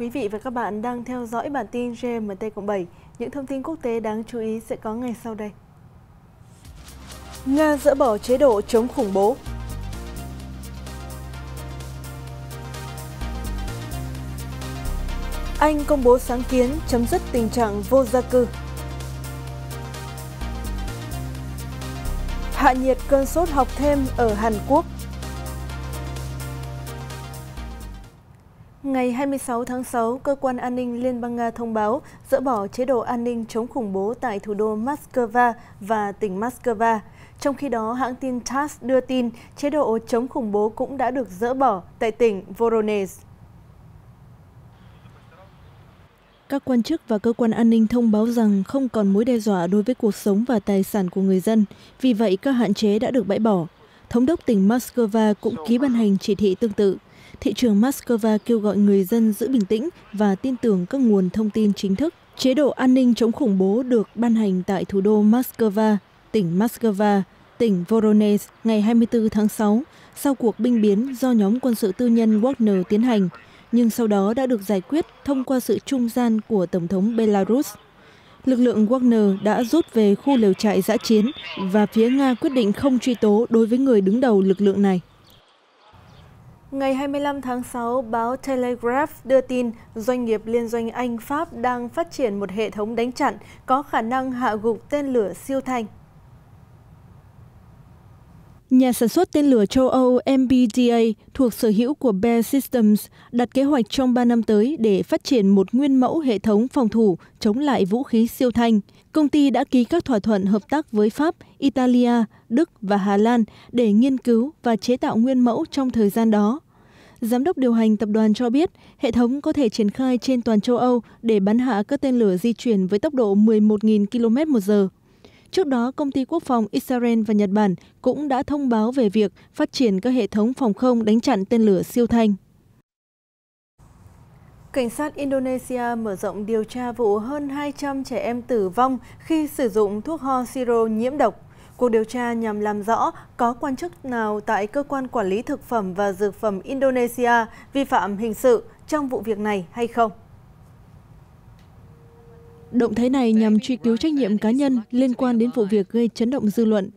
Quý vị và các bạn đang theo dõi bản tin GMT cộng 7. Những thông tin quốc tế đáng chú ý sẽ có ngày sau đây. Nga dỡ bỏ chế độ chống khủng bố. Anh công bố sáng kiến chấm dứt tình trạng vô gia cư. Hạ nhiệt cơn sốt học thêm ở Hàn Quốc. Ngày 26 tháng 6, Cơ quan An ninh Liên bang Nga thông báo dỡ bỏ chế độ an ninh chống khủng bố tại thủ đô Moscow và tỉnh Moscow. Trong khi đó, hãng tin TASS đưa tin chế độ chống khủng bố cũng đã được dỡ bỏ tại tỉnh Voronezh. Các quan chức và cơ quan an ninh thông báo rằng không còn mối đe dọa đối với cuộc sống và tài sản của người dân, vì vậy các hạn chế đã được bãi bỏ. Thống đốc tỉnh Moscow cũng ký ban hành chỉ thị tương tự thị trường Moscow kêu gọi người dân giữ bình tĩnh và tin tưởng các nguồn thông tin chính thức. Chế độ an ninh chống khủng bố được ban hành tại thủ đô Moscow, tỉnh Moscow, tỉnh Voronezh ngày 24 tháng 6 sau cuộc binh biến do nhóm quân sự tư nhân Wagner tiến hành, nhưng sau đó đã được giải quyết thông qua sự trung gian của Tổng thống Belarus. Lực lượng Wagner đã rút về khu lều trại giã chiến và phía Nga quyết định không truy tố đối với người đứng đầu lực lượng này. Ngày 25 tháng 6, báo Telegraph đưa tin doanh nghiệp liên doanh Anh-Pháp đang phát triển một hệ thống đánh chặn có khả năng hạ gục tên lửa siêu thanh. Nhà sản xuất tên lửa châu Âu MBDA thuộc sở hữu của Bear Systems đặt kế hoạch trong 3 năm tới để phát triển một nguyên mẫu hệ thống phòng thủ chống lại vũ khí siêu thanh. Công ty đã ký các thỏa thuận hợp tác với Pháp, Italia, Đức và Hà Lan để nghiên cứu và chế tạo nguyên mẫu trong thời gian đó. Giám đốc điều hành tập đoàn cho biết hệ thống có thể triển khai trên toàn châu Âu để bắn hạ các tên lửa di chuyển với tốc độ 11.000 km một giờ. Trước đó, công ty quốc phòng Israel và Nhật Bản cũng đã thông báo về việc phát triển các hệ thống phòng không đánh chặn tên lửa siêu thanh. Cảnh sát Indonesia mở rộng điều tra vụ hơn 200 trẻ em tử vong khi sử dụng thuốc ho siro nhiễm độc. Cuộc điều tra nhằm làm rõ có quan chức nào tại Cơ quan Quản lý Thực phẩm và Dược phẩm Indonesia vi phạm hình sự trong vụ việc này hay không. Động thái này nhằm truy cứu trách nhiệm cá nhân liên quan đến vụ việc gây chấn động dư luận.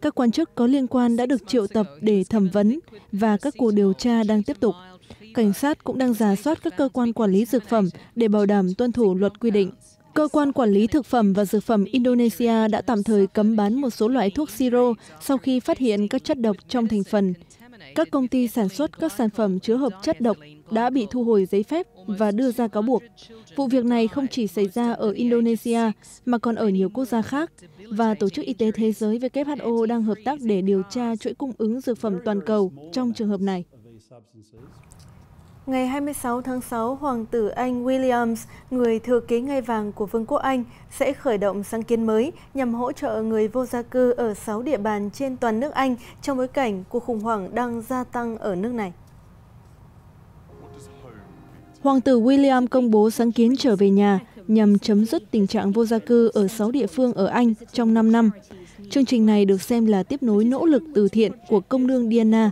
Các quan chức có liên quan đã được triệu tập để thẩm vấn và các cuộc điều tra đang tiếp tục. Cảnh sát cũng đang giả soát các cơ quan quản lý dược phẩm để bảo đảm tuân thủ luật quy định. Cơ quan quản lý thực phẩm và dược phẩm Indonesia đã tạm thời cấm bán một số loại thuốc siro sau khi phát hiện các chất độc trong thành phần. Các công ty sản xuất các sản phẩm chứa hợp chất độc đã bị thu hồi giấy phép và đưa ra cáo buộc. Vụ việc này không chỉ xảy ra ở Indonesia mà còn ở nhiều quốc gia khác và Tổ chức Y tế Thế giới WHO đang hợp tác để điều tra chuỗi cung ứng dược phẩm toàn cầu trong trường hợp này. Ngày 26 tháng 6, Hoàng tử Anh Williams, người thừa kế ngai vàng của Vương quốc Anh, sẽ khởi động sáng kiến mới nhằm hỗ trợ người vô gia cư ở 6 địa bàn trên toàn nước Anh trong bối cảnh cuộc khủng hoảng đang gia tăng ở nước này. Hoàng tử William công bố sáng kiến trở về nhà nhằm chấm dứt tình trạng vô gia cư ở 6 địa phương ở Anh trong 5 năm. Chương trình này được xem là tiếp nối nỗ lực từ thiện của công nương Diana.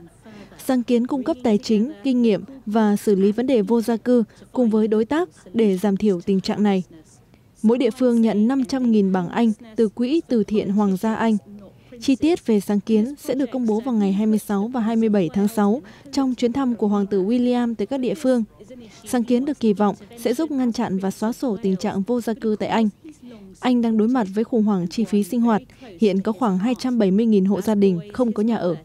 Sáng kiến cung cấp tài chính, kinh nghiệm và xử lý vấn đề vô gia cư cùng với đối tác để giảm thiểu tình trạng này. Mỗi địa phương nhận 500.000 bảng Anh từ quỹ từ thiện Hoàng gia Anh Chi tiết về sáng kiến sẽ được công bố vào ngày 26 và 27 tháng 6 trong chuyến thăm của Hoàng tử William tới các địa phương. Sáng kiến được kỳ vọng sẽ giúp ngăn chặn và xóa sổ tình trạng vô gia cư tại Anh. Anh đang đối mặt với khủng hoảng chi phí sinh hoạt. Hiện có khoảng 270.000 hộ gia đình không có nhà ở.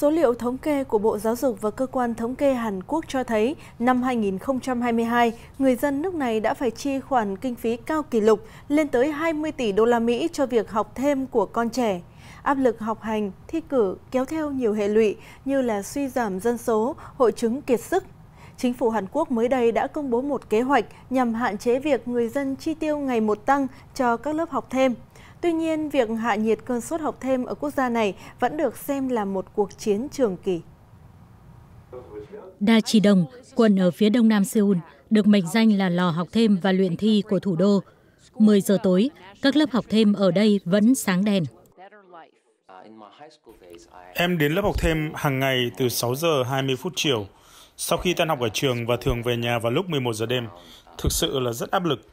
Số liệu thống kê của Bộ Giáo dục và Cơ quan Thống kê Hàn Quốc cho thấy năm 2022, người dân nước này đã phải chi khoản kinh phí cao kỷ lục lên tới 20 tỷ đô la Mỹ cho việc học thêm của con trẻ. Áp lực học hành, thi cử kéo theo nhiều hệ lụy như là suy giảm dân số, hội chứng kiệt sức. Chính phủ Hàn Quốc mới đây đã công bố một kế hoạch nhằm hạn chế việc người dân chi tiêu ngày một tăng cho các lớp học thêm – Tuy nhiên, việc hạ nhiệt cơn sốt học thêm ở quốc gia này vẫn được xem là một cuộc chiến trường kỳ. Da Chi Đồng, quận ở phía đông nam Seoul, được mệnh danh là lò học thêm và luyện thi của thủ đô. 10 giờ tối, các lớp học thêm ở đây vẫn sáng đèn. Em đến lớp học thêm hàng ngày từ 6 giờ 20 phút chiều. Sau khi tan học ở trường và thường về nhà vào lúc 11 giờ đêm, thực sự là rất áp lực.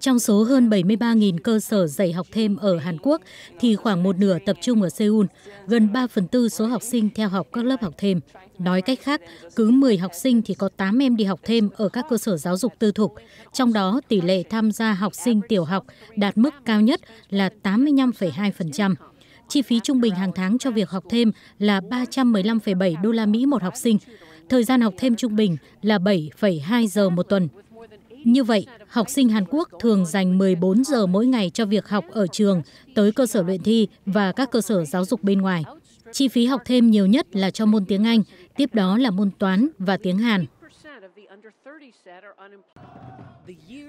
Trong số hơn 73.000 cơ sở dạy học thêm ở Hàn Quốc thì khoảng một nửa tập trung ở Seoul, gần 3 phần tư số học sinh theo học các lớp học thêm. Nói cách khác, cứ 10 học sinh thì có 8 em đi học thêm ở các cơ sở giáo dục tư thục. Trong đó, tỷ lệ tham gia học sinh tiểu học đạt mức cao nhất là 85,2%. Chi phí trung bình hàng tháng cho việc học thêm là 315,7 đô la Mỹ một học sinh. Thời gian học thêm trung bình là 7,2 giờ một tuần. Như vậy, học sinh Hàn Quốc thường dành 14 giờ mỗi ngày cho việc học ở trường, tới cơ sở luyện thi và các cơ sở giáo dục bên ngoài. Chi phí học thêm nhiều nhất là cho môn tiếng Anh, tiếp đó là môn toán và tiếng Hàn.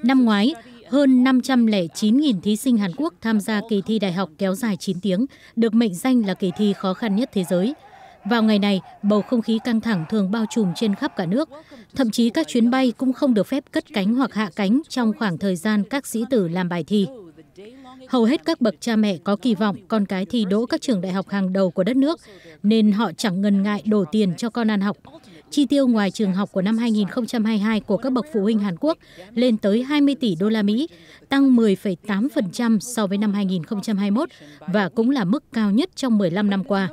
Năm ngoái, hơn 509.000 thí sinh Hàn Quốc tham gia kỳ thi đại học kéo dài 9 tiếng, được mệnh danh là kỳ thi khó khăn nhất thế giới – vào ngày này bầu không khí căng thẳng thường bao trùm trên khắp cả nước thậm chí các chuyến bay cũng không được phép cất cánh hoặc hạ cánh trong khoảng thời gian các sĩ tử làm bài thi hầu hết các bậc cha mẹ có kỳ vọng con cái thi đỗ các trường đại học hàng đầu của đất nước nên họ chẳng ngần ngại đổ tiền cho con ăn học chi tiêu ngoài trường học của năm 2022 của các bậc phụ huynh Hàn Quốc lên tới 20 tỷ đô la Mỹ, tăng 10,8% so với năm 2021 và cũng là mức cao nhất trong 15 năm qua.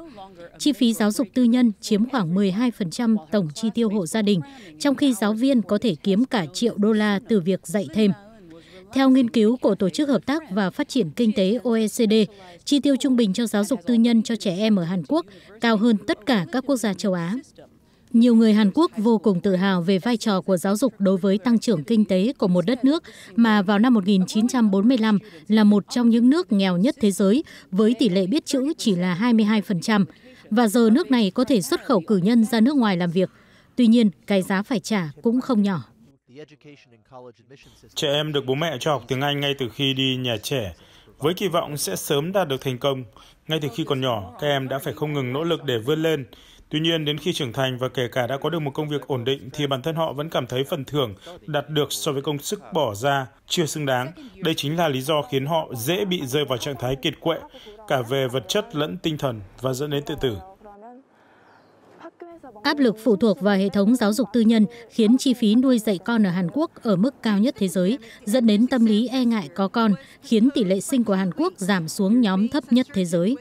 Chi phí giáo dục tư nhân chiếm khoảng 12% tổng chi tiêu hộ gia đình, trong khi giáo viên có thể kiếm cả triệu đô la từ việc dạy thêm. Theo nghiên cứu của Tổ chức Hợp tác và Phát triển Kinh tế OECD, chi tiêu trung bình cho giáo dục tư nhân cho trẻ em ở Hàn Quốc cao hơn tất cả các quốc gia châu Á. Nhiều người Hàn Quốc vô cùng tự hào về vai trò của giáo dục đối với tăng trưởng kinh tế của một đất nước mà vào năm 1945 là một trong những nước nghèo nhất thế giới với tỷ lệ biết chữ chỉ là 22%. Và giờ nước này có thể xuất khẩu cử nhân ra nước ngoài làm việc. Tuy nhiên, cái giá phải trả cũng không nhỏ. Trẻ em được bố mẹ cho học tiếng Anh ngay từ khi đi nhà trẻ, với kỳ vọng sẽ sớm đạt được thành công. Ngay từ khi còn nhỏ, các em đã phải không ngừng nỗ lực để vươn lên. Tuy nhiên, đến khi trưởng thành và kể cả đã có được một công việc ổn định thì bản thân họ vẫn cảm thấy phần thưởng đạt được so với công sức bỏ ra chưa xứng đáng. Đây chính là lý do khiến họ dễ bị rơi vào trạng thái kiệt quệ, cả về vật chất lẫn tinh thần và dẫn đến tự tử. Áp lực phụ thuộc vào hệ thống giáo dục tư nhân khiến chi phí nuôi dạy con ở Hàn Quốc ở mức cao nhất thế giới, dẫn đến tâm lý e ngại có con, khiến tỷ lệ sinh của Hàn Quốc giảm xuống nhóm thấp nhất thế giới.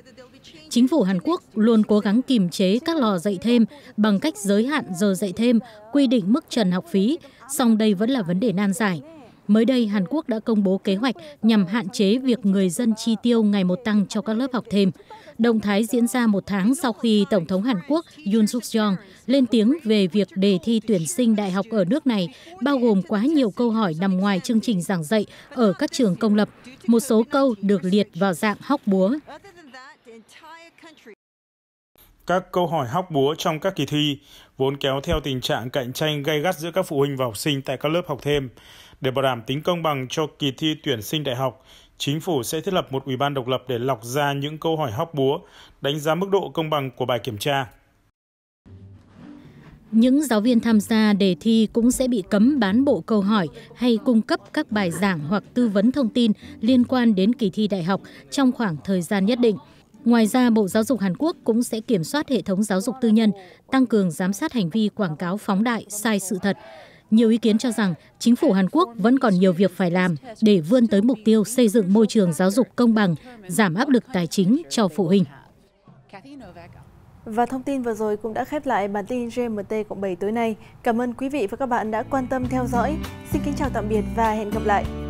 Chính phủ Hàn Quốc luôn cố gắng kiềm chế các lò dạy thêm bằng cách giới hạn giờ dạy thêm, quy định mức trần học phí, song đây vẫn là vấn đề nan giải. Mới đây, Hàn Quốc đã công bố kế hoạch nhằm hạn chế việc người dân chi tiêu ngày một tăng cho các lớp học thêm. Động thái diễn ra một tháng sau khi Tổng thống Hàn Quốc Yoon suk yeol lên tiếng về việc đề thi tuyển sinh đại học ở nước này bao gồm quá nhiều câu hỏi nằm ngoài chương trình giảng dạy ở các trường công lập. Một số câu được liệt vào dạng hóc búa các câu hỏi hóc búa trong các kỳ thi, vốn kéo theo tình trạng cạnh tranh gay gắt giữa các phụ huynh và học sinh tại các lớp học thêm. Để bảo đảm tính công bằng cho kỳ thi tuyển sinh đại học, chính phủ sẽ thiết lập một ủy ban độc lập để lọc ra những câu hỏi hóc búa, đánh giá mức độ công bằng của bài kiểm tra. Những giáo viên tham gia đề thi cũng sẽ bị cấm bán bộ câu hỏi hay cung cấp các bài giảng hoặc tư vấn thông tin liên quan đến kỳ thi đại học trong khoảng thời gian nhất định. Ngoài ra, Bộ Giáo dục Hàn Quốc cũng sẽ kiểm soát hệ thống giáo dục tư nhân, tăng cường giám sát hành vi quảng cáo phóng đại sai sự thật. Nhiều ý kiến cho rằng chính phủ Hàn Quốc vẫn còn nhiều việc phải làm để vươn tới mục tiêu xây dựng môi trường giáo dục công bằng, giảm áp lực tài chính cho phụ huynh. Và thông tin vừa rồi cũng đã khép lại bản tin GMT cộng 7 tối nay. Cảm ơn quý vị và các bạn đã quan tâm theo dõi. Xin kính chào tạm biệt và hẹn gặp lại.